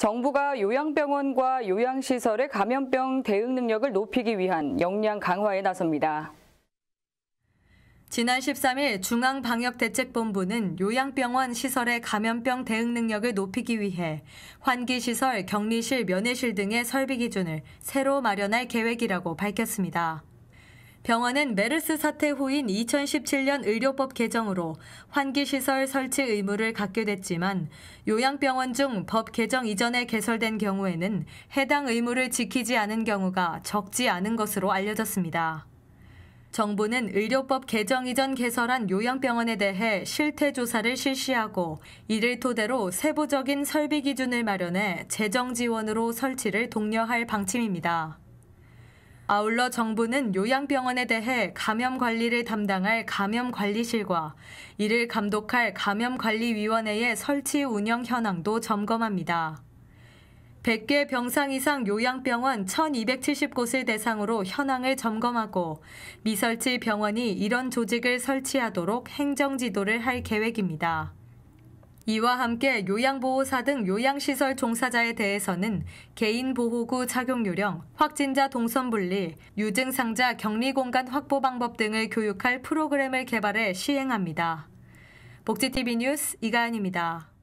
정부가 요양병원과 요양시설의 감염병 대응 능력을 높이기 위한 역량 강화에 나섭니다. 지난 13일 중앙방역대책본부는 요양병원 시설의 감염병 대응 능력을 높이기 위해 환기시설, 격리실, 면회실 등의 설비 기준을 새로 마련할 계획이라고 밝혔습니다. 병원은 메르스 사태 후인 2017년 의료법 개정으로 환기시설 설치 의무를 갖게 됐지만 요양병원 중 법 개정 이전에 개설된 경우에는 해당 의무를 지키지 않은 경우가 적지 않은 것으로 알려졌습니다. 정부는 의료법 개정 이전 개설한 요양병원에 대해 실태 조사를 실시하고 이를 토대로 세부적인 설비 기준을 마련해 재정 지원으로 설치를 독려할 방침입니다. 아울러 정부는 요양병원에 대해 감염 관리를 담당할 감염관리실과 이를 감독할 감염관리위원회의 설치 운영 현황도 점검합니다. 100개 병상 이상 요양병원 1,270곳을 대상으로 현황을 점검하고 미설치 병원이 이런 조직을 설치하도록 행정지도를 할 계획입니다. 이와 함께 요양보호사 등 요양시설 종사자에 대해서는 개인보호구 착용요령, 확진자 동선분리, 유증상자 격리공간 확보 방법 등을 교육할 프로그램을 개발해 시행합니다. 복지TV 뉴스 이가은입니다.